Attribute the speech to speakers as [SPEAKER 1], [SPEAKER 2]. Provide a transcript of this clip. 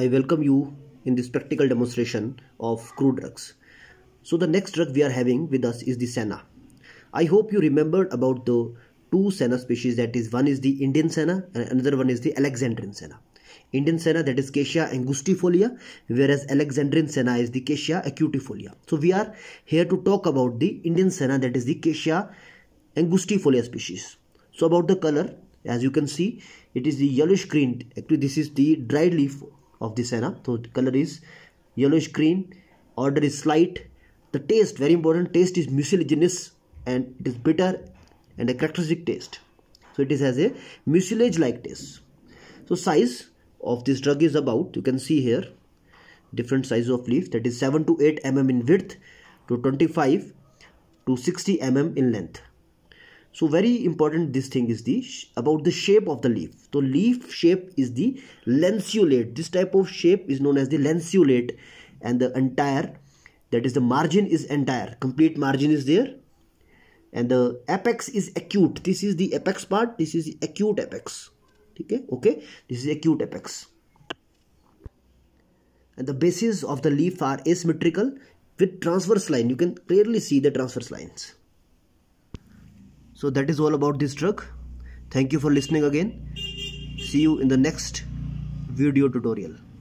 [SPEAKER 1] I welcome you in this practical demonstration of crude drugs. So the next drug we are having with us is the senna. I hope you remembered about the two senna species that is one is the Indian senna and another one is the Alexandrian senna. Indian senna that is Cassia angustifolia whereas Alexandrian senna is the Cassia acutifolia. So we are here to talk about the Indian senna that is the Cassia angustifolia species. So about the color as you can see it is the yellowish green actually this is the dried leaf of this era, so color is yellowish green odor is slight the taste very important taste is mucilaginous and it is bitter and a characteristic taste so it is has a mucilage like taste so size of this drug is about you can see here different size of leaf that is 7 to 8 mm in width to 25 to 60 mm in length so very important this thing is the about the shape of the leaf so leaf shape is the lanceolate this type of shape is known as the lanceolate and the entire that is the margin is entire complete margin is there and the apex is acute this is the apex part this is acute apex okay okay this is acute apex and the bases of the leaf are asymmetrical with transverse line you can clearly see the transverse lines so that is all about this truck thank you for listening again see you in the next video tutorial